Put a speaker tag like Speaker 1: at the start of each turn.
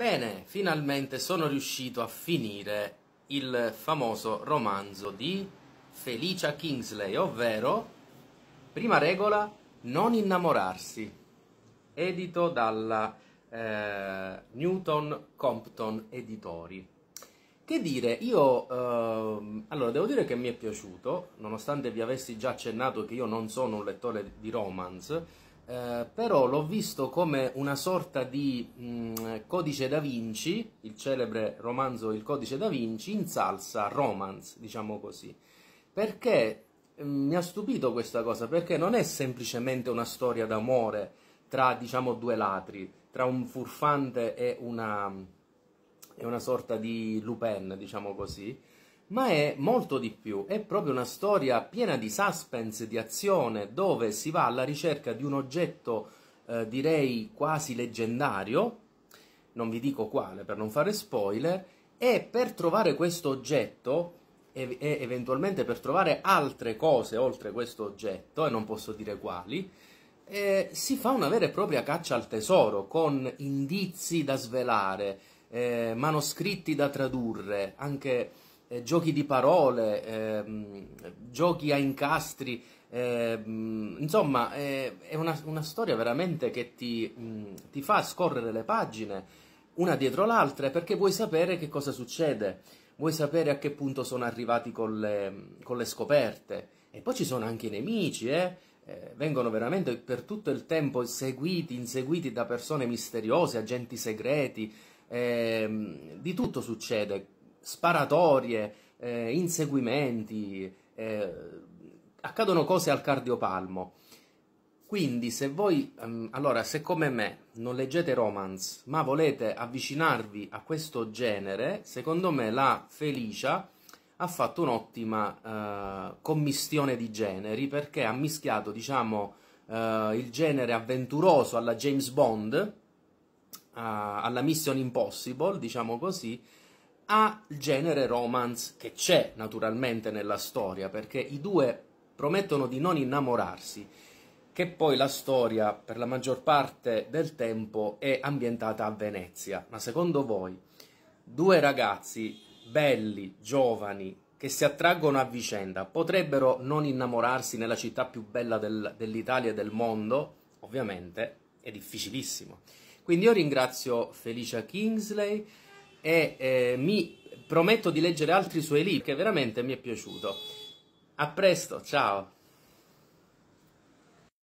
Speaker 1: Bene, finalmente sono riuscito a finire il famoso romanzo di Felicia Kingsley, ovvero Prima regola, non innamorarsi, edito dalla eh, Newton Compton Editori. Che dire, io eh, allora devo dire che mi è piaciuto, nonostante vi avessi già accennato che io non sono un lettore di romance, eh, però l'ho visto come una sorta di mh, mm, Codice da Vinci, il celebre romanzo Il Codice da Vinci, in salsa romance, diciamo così, perché mh, mm, mi ha stupito questa cosa, perché non è semplicemente una storia d'amore tra, diciamo, due latri, tra un furfante e una, mm, e una sorta di Lupin, diciamo così, ma è molto di più, è proprio una storia piena di suspense, di azione, dove si va alla ricerca di un oggetto, eh, direi quasi leggendario, non vi dico quale per non fare spoiler, e per trovare questo oggetto e, e eventualmente per trovare altre cose oltre questo oggetto, e non posso dire quali, eh, si fa una vera e propria caccia al tesoro con indizi da svelare, eh, manoscritti da tradurre, anche eh, giochi di parole, ehm, giochi a incastri, ehm, insomma eh, è una, una, storia veramente che ti, mh, ti, fa scorrere le pagine una dietro l'altra eh, perché vuoi sapere che cosa succede, vuoi sapere a che punto sono arrivati con le, con le scoperte e poi ci sono anche i nemici, eh? eh vengono veramente per tutto il tempo seguiti, inseguiti da persone misteriose, agenti segreti, ehm, di tutto succede sparatorie, eh, inseguimenti, eh, accadono cose al cardiopalmo. Quindi se voi, ehm, allora, se come me non leggete romance, ma volete avvicinarvi a questo genere, secondo me la Felicia ha fatto un'ottima eh, commistione di generi perché ha mischiato, diciamo, eh, il genere avventuroso alla James Bond, eh, alla Mission Impossible, diciamo così, al genere romance che c'è naturalmente nella storia, perché i due promettono di non innamorarsi, che poi la storia per la maggior parte del tempo è ambientata a Venezia. Ma secondo voi, due ragazzi belli, giovani, che si attraggono a vicenda, potrebbero non innamorarsi nella città più bella del, dell'Italia e del mondo? Ovviamente è difficilissimo. Quindi io ringrazio Felicia Kingsley e eh, mi prometto di leggere altri suoi libri che veramente mi è piaciuto. A presto, ciao!